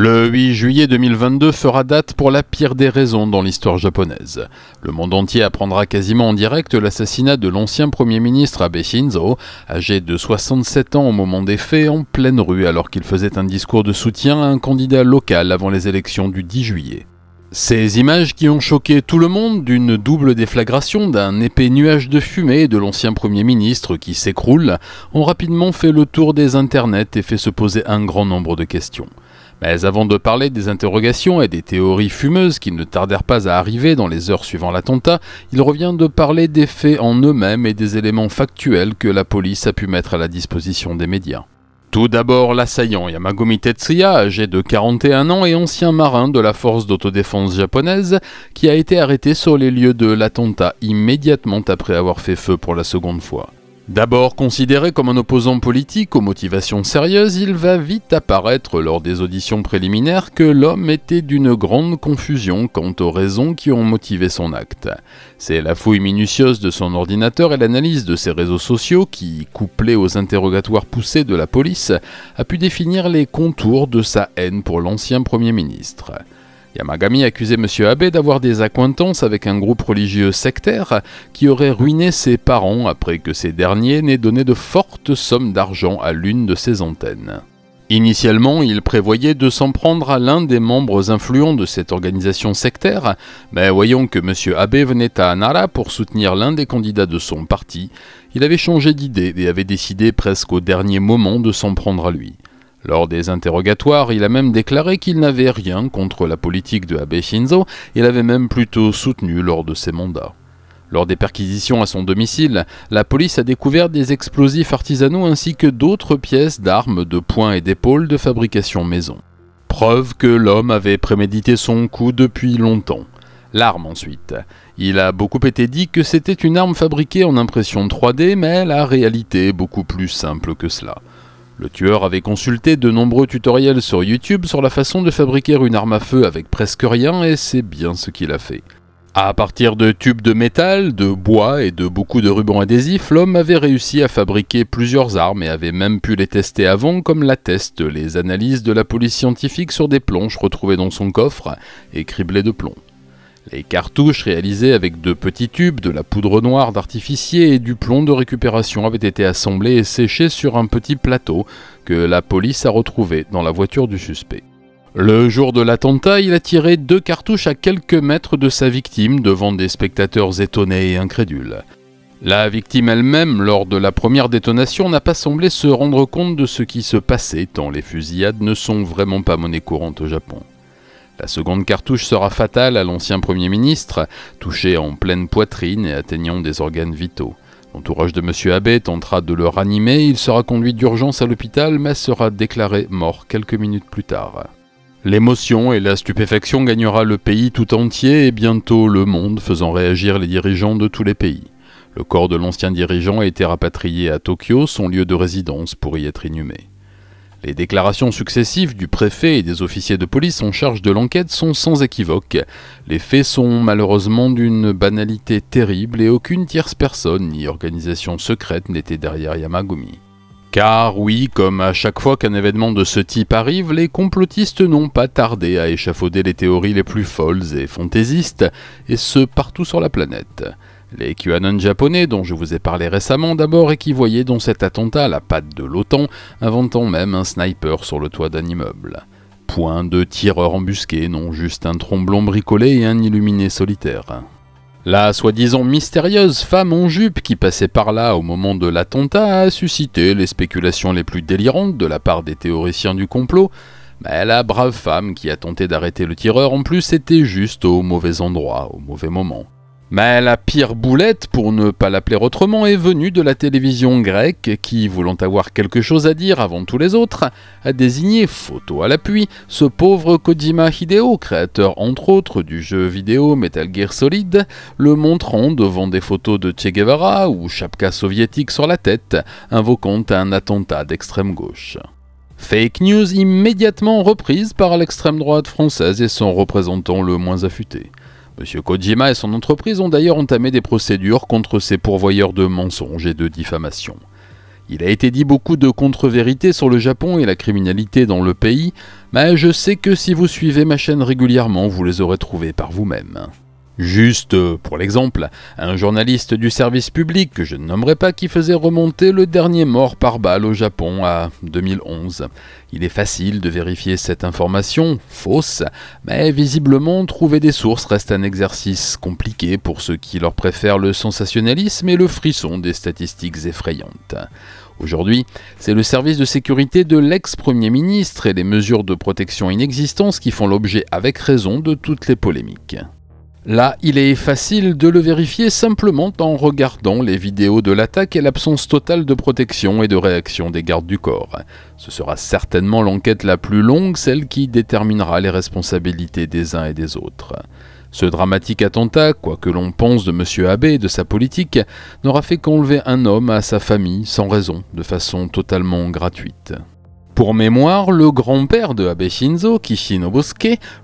Le 8 juillet 2022 fera date pour la pire des raisons dans l'histoire japonaise. Le monde entier apprendra quasiment en direct l'assassinat de l'ancien Premier ministre Abe Shinzo, âgé de 67 ans au moment des faits, en pleine rue alors qu'il faisait un discours de soutien à un candidat local avant les élections du 10 juillet. Ces images qui ont choqué tout le monde d'une double déflagration d'un épais nuage de fumée de l'ancien Premier ministre qui s'écroule ont rapidement fait le tour des internets et fait se poser un grand nombre de questions. Mais avant de parler des interrogations et des théories fumeuses qui ne tardèrent pas à arriver dans les heures suivant l'attentat, il revient de parler des faits en eux-mêmes et des éléments factuels que la police a pu mettre à la disposition des médias. Tout d'abord, l'assaillant Yamagomi Tetsuya, âgé de 41 ans et ancien marin de la force d'autodéfense japonaise, qui a été arrêté sur les lieux de l'attentat immédiatement après avoir fait feu pour la seconde fois. D'abord considéré comme un opposant politique aux motivations sérieuses, il va vite apparaître lors des auditions préliminaires que l'homme était d'une grande confusion quant aux raisons qui ont motivé son acte. C'est la fouille minutieuse de son ordinateur et l'analyse de ses réseaux sociaux qui, couplée aux interrogatoires poussés de la police, a pu définir les contours de sa haine pour l'ancien Premier ministre. Yamagami accusait M. Abe d'avoir des acquaintances avec un groupe religieux sectaire qui aurait ruiné ses parents après que ces derniers n'aient donné de fortes sommes d'argent à l'une de ses antennes. Initialement, il prévoyait de s'en prendre à l'un des membres influents de cette organisation sectaire, mais voyant que M. Abe venait à Nara pour soutenir l'un des candidats de son parti, il avait changé d'idée et avait décidé presque au dernier moment de s'en prendre à lui. Lors des interrogatoires, il a même déclaré qu'il n'avait rien contre la politique de Abe Shinzo et l'avait même plutôt soutenu lors de ses mandats. Lors des perquisitions à son domicile, la police a découvert des explosifs artisanaux ainsi que d'autres pièces d'armes de poing et d'épaule de fabrication maison. Preuve que l'homme avait prémédité son coup depuis longtemps. L'arme ensuite. Il a beaucoup été dit que c'était une arme fabriquée en impression 3D, mais la réalité est beaucoup plus simple que cela. Le tueur avait consulté de nombreux tutoriels sur YouTube sur la façon de fabriquer une arme à feu avec presque rien et c'est bien ce qu'il a fait. À partir de tubes de métal, de bois et de beaucoup de rubans adhésifs, l'homme avait réussi à fabriquer plusieurs armes et avait même pu les tester avant, comme l'attestent les analyses de la police scientifique sur des planches retrouvées dans son coffre et criblées de plomb. Les cartouches réalisées avec de petits tubes, de la poudre noire d'artificier et du plomb de récupération avaient été assemblées et séchées sur un petit plateau que la police a retrouvé dans la voiture du suspect. Le jour de l'attentat, il a tiré deux cartouches à quelques mètres de sa victime devant des spectateurs étonnés et incrédules. La victime elle-même, lors de la première détonation, n'a pas semblé se rendre compte de ce qui se passait, tant les fusillades ne sont vraiment pas monnaie courante au Japon. La seconde cartouche sera fatale à l'ancien Premier ministre, touché en pleine poitrine et atteignant des organes vitaux. L'entourage de M. Abbé tentera de le ranimer, il sera conduit d'urgence à l'hôpital mais sera déclaré mort quelques minutes plus tard. L'émotion et la stupéfaction gagnera le pays tout entier et bientôt le monde, faisant réagir les dirigeants de tous les pays. Le corps de l'ancien dirigeant a été rapatrié à Tokyo, son lieu de résidence, pour y être inhumé. Les déclarations successives du préfet et des officiers de police en charge de l'enquête sont sans équivoque. Les faits sont malheureusement d'une banalité terrible et aucune tierce personne ni organisation secrète n'était derrière Yamagumi. Car oui, comme à chaque fois qu'un événement de ce type arrive, les complotistes n'ont pas tardé à échafauder les théories les plus folles et fantaisistes, et ce partout sur la planète. Les QAnon japonais dont je vous ai parlé récemment d'abord et qui voyaient dans cet attentat la patte de l'OTAN, inventant même un sniper sur le toit d'un immeuble. Point de tireur embusqué, non juste un tromblon bricolé et un illuminé solitaire. La soi-disant mystérieuse femme en jupe qui passait par là au moment de l'attentat a suscité les spéculations les plus délirantes de la part des théoriciens du complot, mais la brave femme qui a tenté d'arrêter le tireur en plus était juste au mauvais endroit, au mauvais moment. Mais la pire boulette, pour ne pas l'appeler autrement, est venue de la télévision grecque qui, voulant avoir quelque chose à dire avant tous les autres, a désigné, photo à l'appui, ce pauvre Kojima Hideo, créateur entre autres du jeu vidéo Metal Gear Solid, le montrant devant des photos de Che Guevara ou chapka soviétique sur la tête, invoquant un attentat d'extrême gauche. Fake news immédiatement reprise par l'extrême droite française et son représentant le moins affûté. Monsieur Kojima et son entreprise ont d'ailleurs entamé des procédures contre ces pourvoyeurs de mensonges et de diffamations. Il a été dit beaucoup de contre-vérités sur le Japon et la criminalité dans le pays, mais je sais que si vous suivez ma chaîne régulièrement, vous les aurez trouvées par vous-même. Juste euh, pour l'exemple, un journaliste du service public que je ne nommerai pas qui faisait remonter le dernier mort par balle au Japon à 2011. Il est facile de vérifier cette information, fausse, mais visiblement trouver des sources reste un exercice compliqué pour ceux qui leur préfèrent le sensationnalisme et le frisson des statistiques effrayantes. Aujourd'hui, c'est le service de sécurité de l'ex-premier ministre et les mesures de protection inexistantes qui font l'objet avec raison de toutes les polémiques. Là, il est facile de le vérifier simplement en regardant les vidéos de l'attaque et l'absence totale de protection et de réaction des gardes du corps. Ce sera certainement l'enquête la plus longue, celle qui déterminera les responsabilités des uns et des autres. Ce dramatique attentat, quoi que l'on pense de M. Abbé et de sa politique, n'aura fait qu'enlever un homme à sa famille sans raison, de façon totalement gratuite. Pour mémoire, le grand-père de Abe Shinzo, Kishi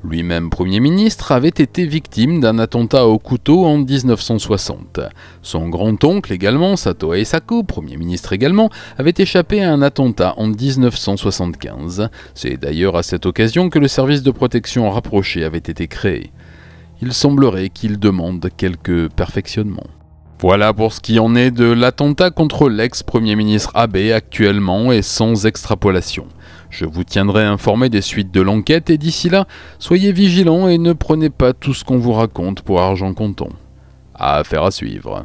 lui-même Premier ministre, avait été victime d'un attentat au couteau en 1960. Son grand-oncle également, Sato Eisaku, Premier ministre également, avait échappé à un attentat en 1975. C'est d'ailleurs à cette occasion que le service de protection rapproché avait été créé. Il semblerait qu'il demande quelques perfectionnements. Voilà pour ce qui en est de l'attentat contre l'ex-premier ministre Abe actuellement et sans extrapolation. Je vous tiendrai informé des suites de l'enquête et d'ici là, soyez vigilants et ne prenez pas tout ce qu'on vous raconte pour argent comptant. Affaire à suivre.